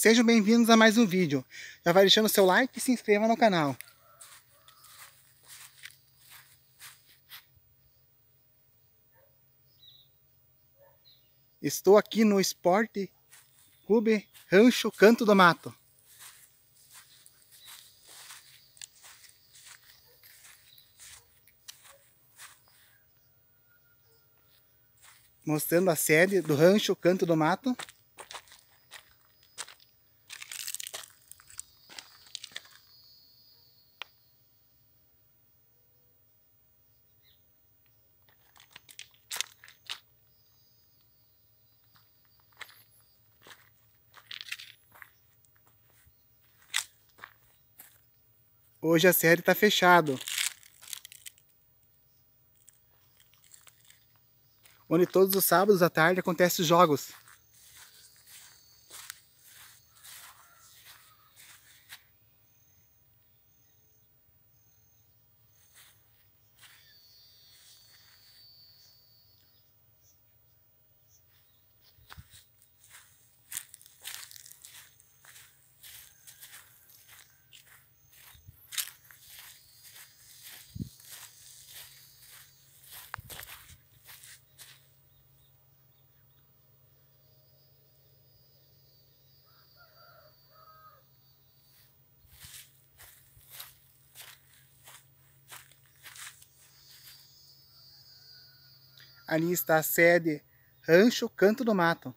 Sejam bem-vindos a mais um vídeo. Já vai deixando seu like e se inscreva no canal. Estou aqui no Esporte Clube Rancho Canto do Mato. Mostrando a sede do Rancho Canto do Mato. Hoje a série está fechado. Onde todos os sábados à tarde acontecem jogos. ali está a sede Rancho Canto do Mato.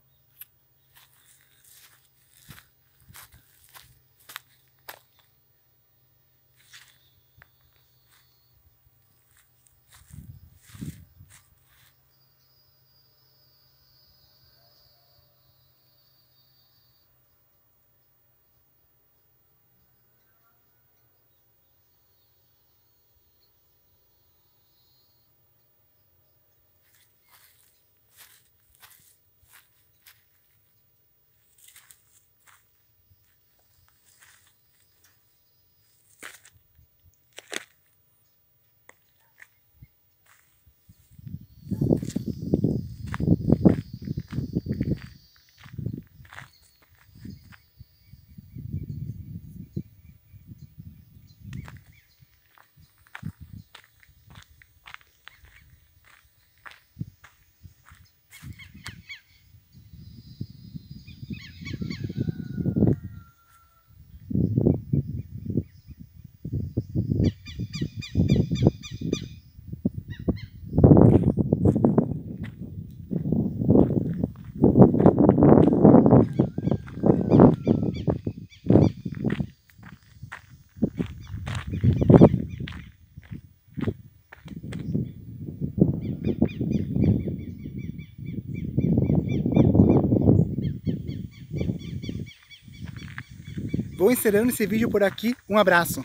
Vou encerrando esse vídeo por aqui. Um abraço.